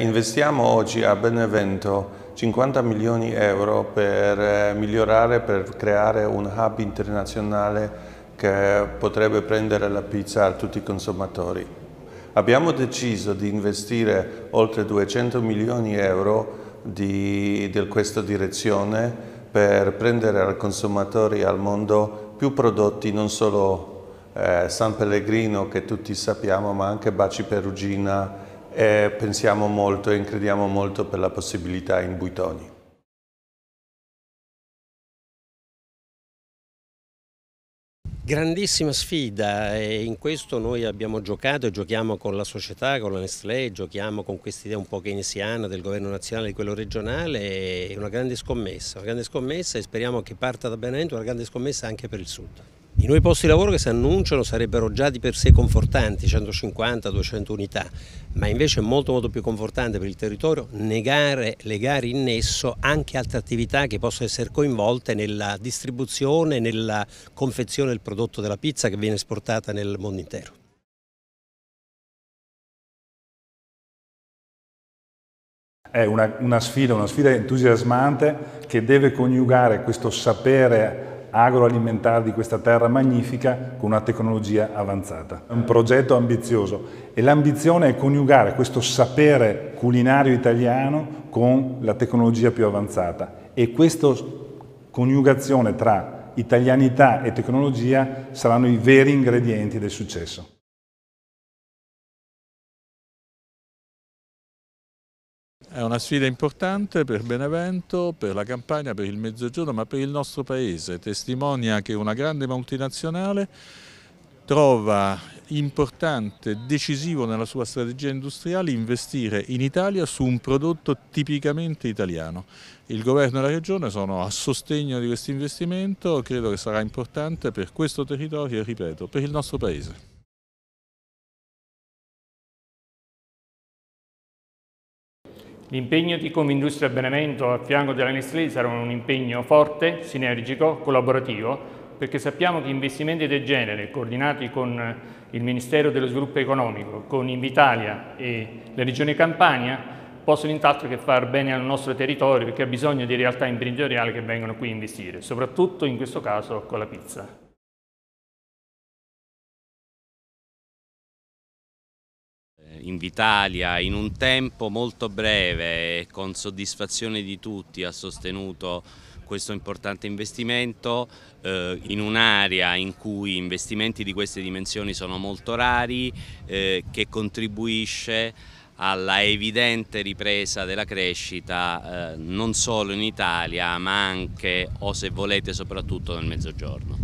Investiamo oggi a Benevento 50 milioni di euro per eh, migliorare, per creare un hub internazionale che potrebbe prendere la pizza a tutti i consumatori. Abbiamo deciso di investire oltre 200 milioni di euro di, di questa direzione per prendere al consumatori al mondo più prodotti, non solo eh, San Pellegrino che tutti sappiamo, ma anche Baci Perugina, e pensiamo molto e crediamo molto per la possibilità in Buitoni. Grandissima sfida e in questo noi abbiamo giocato e giochiamo con la società, con la Nestlé, giochiamo con questa idea un po' keynesiana del governo nazionale e di quello regionale, è una grande scommessa, una grande scommessa e speriamo che parta da Benevento, una grande scommessa anche per il Sud. I nuovi posti di lavoro che si annunciano sarebbero già di per sé confortanti, 150-200 unità, ma invece è molto, molto più confortante per il territorio negare, legare in nesso anche altre attività che possono essere coinvolte nella distribuzione, nella confezione del prodotto della pizza che viene esportata nel mondo intero. È una, una, sfida, una sfida entusiasmante che deve coniugare questo sapere agroalimentare di questa terra magnifica con una tecnologia avanzata. È un progetto ambizioso e l'ambizione è coniugare questo sapere culinario italiano con la tecnologia più avanzata e questa coniugazione tra italianità e tecnologia saranno i veri ingredienti del successo. È una sfida importante per Benevento, per la campagna, per il Mezzogiorno, ma per il nostro Paese. Testimonia che una grande multinazionale trova importante, decisivo nella sua strategia industriale investire in Italia su un prodotto tipicamente italiano. Il governo e la regione sono a sostegno di questo investimento, credo che sarà importante per questo territorio e, ripeto, per il nostro Paese. L'impegno di come Industria Benevento a fianco della Nestlé sarà un impegno forte, sinergico, collaborativo, perché sappiamo che investimenti del genere, coordinati con il Ministero dello Sviluppo Economico, con Invitalia e la Regione Campania, possono intanto che far bene al nostro territorio perché ha bisogno di realtà imprenditoriali che vengono qui a investire, soprattutto in questo caso con la pizza. Eh, in Vitalia in un tempo molto breve e con soddisfazione di tutti ha sostenuto questo importante investimento eh, in un'area in cui investimenti di queste dimensioni sono molto rari eh, che contribuisce alla evidente ripresa della crescita eh, non solo in Italia ma anche o se volete soprattutto nel Mezzogiorno.